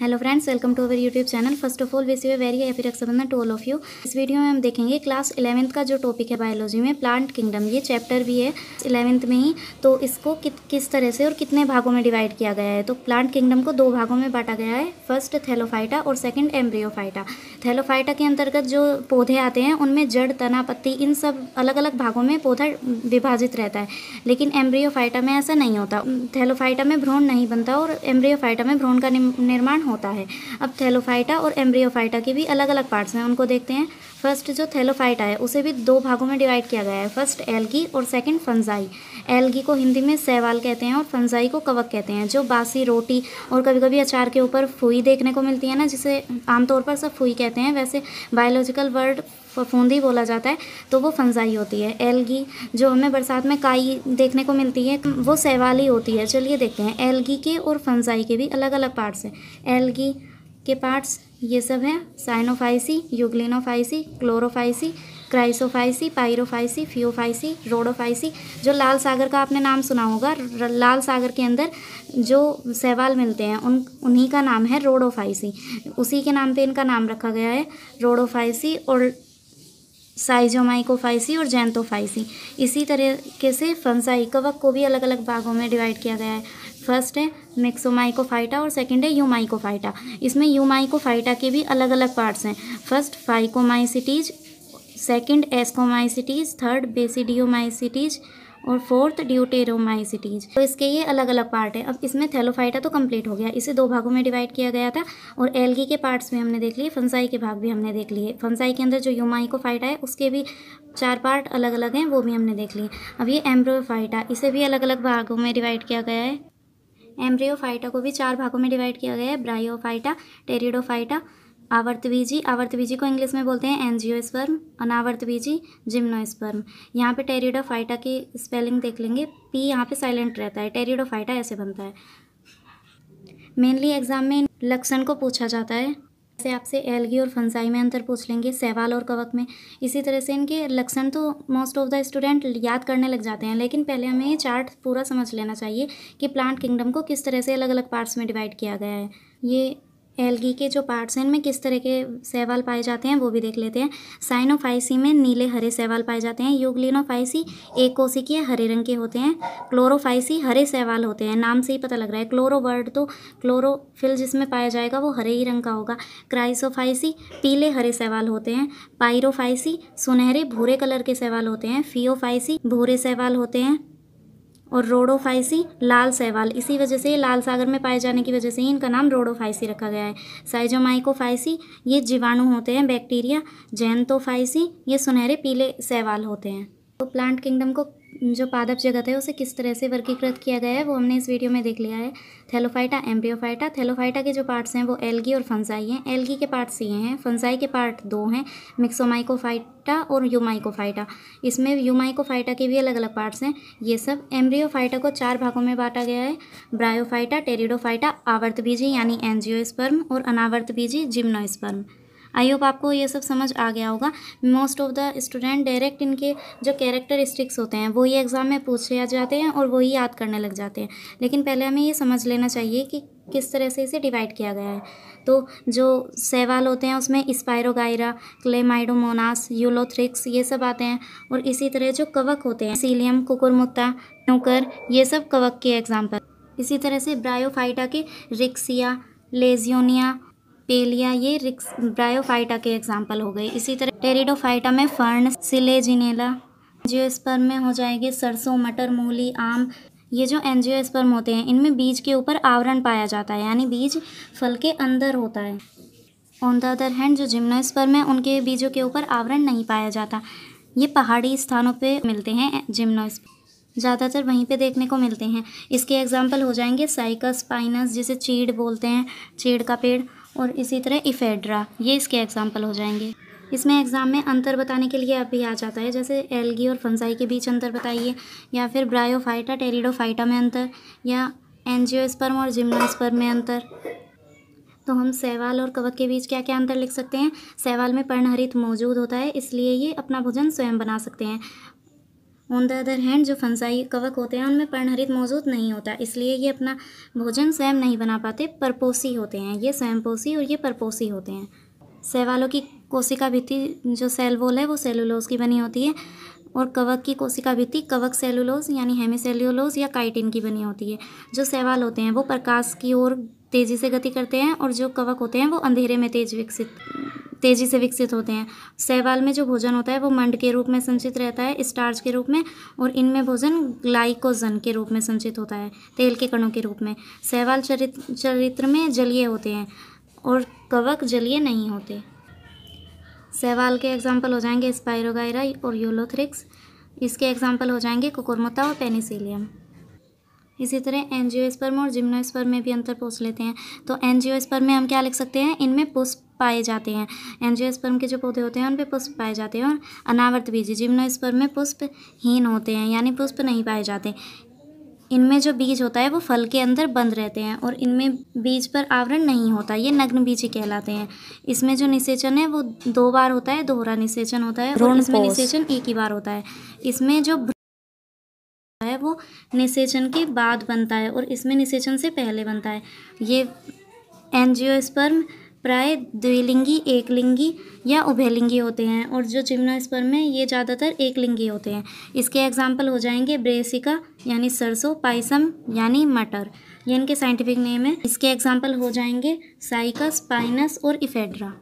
hello friends welcome to our YouTube channel first of all wish very happy Rakshabandhan to all of you इस video में हम देखेंगे class eleventh का जो topic है बायोलॉजी में प्लांट किंगडम ये चैप्टर भी है इलेवेंथ में ही तो इसको कि, किस तरह से और कितने भागों में डिवाइड किया गया है तो प्लांट किंगडम को दो भागों में बांटा गया है फर्स्ट थैलोफाइटा और सेकेंड एम्ब्रियोफाइटा थैलोफाइटा के अंतर्गत जो पौधे आते हैं उनमें जड़ तना पत्ती इन सब अलग अलग भागों में पौधा विभाजित रहता है लेकिन एम्ब्रियोफाइटा में ऐसा नहीं होता थैलोफाइटा में भ्रूण नहीं बनता और एम्ब्रियोफाइटा में भ्रूण का निर्माण हो होता है अब थैलोफाइटा और एम्ब्रियोफाइटा के भी अलग अलग पार्ट्स हैं उनको देखते हैं फर्स्ट जो थैलोफाइट है उसे भी दो भागों में डिवाइड किया गया है फर्स्ट एलगी और सेकंड फंजाई एलगी को हिंदी में सहवाल कहते हैं और फंजाई को कवक कहते हैं जो बासी रोटी और कभी कभी अचार के ऊपर फुई देखने को मिलती है ना जिसे आमतौर पर सब फुई कहते हैं वैसे बायोलॉजिकल वर्ड फफूंदी बोला जाता है तो वो फंजाई होती है एलगी जो हमें बरसात में काई देखने को मिलती है वो सहवाली होती है चलिए देखते हैं एलगी के और फंजाई के भी अलग अलग पार्ट्स हैं एलगी के पार्ट्स ये सब हैं cyanophyceae euglenophyceae chlorophyceae chrysophyceae pyrrophyceae phaeophyceae rhodophyceae जो लाल सागर का आपने नाम सुना होगा लाल सागर के अंदर जो सहवाल मिलते हैं उन उन्हीं का नाम है रोडोफाइसी उसी के नाम पे इनका नाम रखा गया है रोडोफाइसी और साइजोमाइकोफाइसी और जैंतोफाइसी इसी तरीके से कवक को भी अलग अलग भागों में डिवाइड किया गया है फर्स्ट है मैक्सोमाइकोफाइटा और सेकेंड है यूमाइकोफाइटा इसमें यूमाइकोफाइटा के भी अलग अलग पार्ट्स हैं first phycomycetes second ascomycetes third basidiomycetes और फोर्थ ड्यूटेरोमाइसिटीज तो इसके ये अलग अलग पार्ट है अब इसमें थैलोफाइटा तो कंप्लीट हो गया इसे दो भागों में डिवाइड किया गया था और एलगी के पार्ट्स भी हमने देख लिए फंसाई के भाग भी हमने देख लिए फंसाई के अंदर जो यूमाइकोफाइटा है उसके भी चार पार्ट अलग अलग हैं वो भी हमने देख लिए अब ये एम्ब्रोफाइटा इसे भी अलग अलग भागों में डिवाइड किया गया है एम्ब्रियोफाइटा को भी चार भागों में डिवाइड किया गया है ब्रायोफाइटा टेरिडोफाइटा आवर्तबीजी आवर्तबीजी को इंग्लिश में बोलते हैं एनजियोस्पर्म अनावर्तबीजी जिम्नोस्पर्म यहाँ पे टेरिडोफाइटा की स्पेलिंग देख लेंगे पी यहाँ पे साइलेंट रहता है टेरिडोफाइटा ऐसे बनता है मेनली एग्जाम में लक्षण को पूछा जाता है जैसे आपसे एलगी और फंसाई में अंतर पूछ लेंगे सहवाल और कवक में इसी तरह से इनके लक्षण तो मोस्ट ऑफ द स्टूडेंट याद करने लग जाते हैं लेकिन पहले हमें ये चार्ट पूरा समझ लेना चाहिए कि प्लांट किंगडम को किस तरह से अलग अलग पार्ट्स में डिवाइड किया गया है ये एलगी के जो पार्ट्स हैं इनमें किस तरह के सेवाल पाए जाते हैं वो भी देख लेते हैं साइनोफाइसी में नीले हरे सेवाल पाए जाते हैं यूग्लिनोफाइसी एक कोसी के हरे रंग के होते हैं क्लोरोफाइसी हरे सेवाल होते हैं नाम से ही पता लग रहा है क्लोरो वर्ड तो क्लोरोफिल जिसमें पाया जाएगा वो हरे ही रंग का होगा क्राइसोफाइसी पीले हरे सेवाल होते हैं पायरोफाइसी सुनहरे भूरे कलर के सेवाल होते हैं फियोफाइसी भूरे सेवाल होते हैं और रोडोफाइसी लाल सहवाल इसी वजह से लाल सागर में पाए जाने की वजह से ही इनका नाम रोडोफाइसी रखा गया है साइजोमाइकोफाइसी ये जीवाणु होते हैं बैक्टीरिया जैनतोफाइसी ये सुनहरे पीले सहवाल होते हैं तो प्लांट किंगडम को जो पादप जगत है उसे किस तरह से वर्गीकृत किया गया है वो हमने इस वीडियो में देख लिया है थैलोफाइटा एम्ब्रियोफाइटा थैलोफाइटा के जो पार्ट्स हैं वो एल्गी और फंजाई हैं एल्गी के पार्ट्स ये हैं फंसाई के पार्ट दो हैं मिक्सोमाइकोफाइटा और यूमाइकोफाइटा इसमें यूमाइकोफाइटा के भी अलग अलग पार्ट्स हैं ये सब एम्ब्रियोफाइटा को चार भागों में बांटा गया है ब्रायोफाइटा टेरिडोफाइटा बीजी यानी एनजियोस्पर्म और अनावर्त बीजी जिम्नोस्पर्म आई होप आपको ये सब समझ आ गया होगा most of the student direct इनके जो कैरेक्टरिस्टिक्स होते हैं वो एग्ज़ाम में पूछ लिया जाते हैं और वही याद करने लग जाते हैं लेकिन पहले हमें ये समझ लेना चाहिए कि किस तरह से इसे डिवाइड किया गया है तो जो सेवाल होते हैं उसमें स्पायरोगायरा क्लेमाइडोमोनास यूलोथ्रिक्स ये सब आते हैं और इसी तरह जो कवक होते हैं सीलियम कुकुरमुत्ता नूकर ये सब कवक के एग्जाम्पल इसी तरह से ब्रायोफाइटा के रिक्सिया लेजियोनिया पेलिया ये रिक्स ब्रायोफाइटा के एग्जाम्पल हो गए इसी तरह टेरिडोफाइटा में फर्न सिलेजिनेला एंजियोस्पर्म में हो जाएंगे सरसों मटर मूली आम ये जो एंजियोस्पर्म होते हैं इनमें बीज के ऊपर आवरण पाया जाता है यानी बीज फल के अंदर होता है ऑन द अदर हैंड जो जिम्नोस्पर्म है उनके बीजों के ऊपर आवरण नहीं पाया जाता ये पहाड़ी स्थानों पे मिलते हैं जिम्नोस्पर्म ज़्यादातर वहीं पे देखने को मिलते हैं इसके एग्जाम्पल हो जाएंगे साइकस पाइनस जिसे चीड़ बोलते हैं चीड़ का पेड़ और इसी तरह इफेड्रा ये इसके एग्ज़ाम्पल हो जाएंगे इसमें एग्ज़ाम में अंतर बताने के लिए अभी आ जाता है जैसे एलगी और फंसाई के बीच अंतर बताइए या फिर ब्रायोफाइटा टेरिडोफाइटा में अंतर या एनजियोस्पर्म और जिम्नोस्पर्म में अंतर तो हम सैवाल और कवक के बीच क्या क्या अंतर लिख सकते हैं सैवाल में पर्णहरित मौजूद होता है इसलिए ये अपना भोजन स्वयं बना सकते हैं ऑन द अदर हैंड जो फंसाई कवक होते हैं उनमें पर्णहरित मौजूद नहीं होता इसलिए ये अपना भोजन स्वयं नहीं बना पाते परपोसी होते हैं ये पोसी और ये परपोसी होते हैं सेवालों की कोशिका भित्ति जो सेलवोल है वो सेलुलोज की बनी होती है और कवक की कोशिका भित्ति कवक सेलुलोज यानी हेमीसेल्यूलोज या काइटिन की बनी होती है जो सेवाल होते हैं वो प्रकाश की ओर तेज़ी से गति करते हैं और जो कवक होते हैं वो अंधेरे में तेज विकसित तेज़ी से विकसित होते हैं सहवाल में जो भोजन होता है वो मंड के रूप में संचित रहता है स्टार्च के रूप में और इनमें भोजन ग्लाइकोजन के रूप में संचित होता है तेल के कणों के रूप में सहवाल चरित्र चरित्र में जलीय होते हैं और कवक जलीय नहीं होते सहवाल के एग्जाम्पल हो जाएंगे स्पायरोगायरा और यूलोथ्रिक्स इसके एग्जाम्पल हो जाएंगे कुकुरमुता और पेनिसिलियम इसी तरह स्पर्म और स्पर्म में भी अंतर पूछ लेते हैं तो स्पर्म में हम क्या लिख सकते हैं इनमें पुष्प पाए जाते हैं स्पर्म के जो पौधे होते हैं उन पर पुष्प पाए जाते हैं और अनावर्त बीज स्पर्म में पुष्पहीन होते हैं यानी पुष्प नहीं पाए जाते इनमें जो बीज होता है वो फल के अंदर बंद रहते हैं और इनमें बीज पर आवरण नहीं होता ये नग्न बीज कहलाते हैं इसमें जो निषेचन है वो दो बार होता है दोहरा निषेचन होता है और इसमें निषेचन एक ही बार होता है इसमें जो है वो निषेचन के बाद बनता है और इसमें निषेचन से पहले बनता है ये एनजियोस्पर्म प्राय द्विलिंगी एकलिंगी या उभयलिंगी होते हैं और जो जिम्नोस्पर्म है ये ज़्यादातर एकलिंगी होते हैं इसके एग्जाम्पल हो जाएंगे ब्रेसिका यानी सरसों पाइसम यानी मटर ये इनके साइंटिफिक नेम है इसके एग्जाम्पल हो जाएंगे साइकस पाइनस और इफेड्रा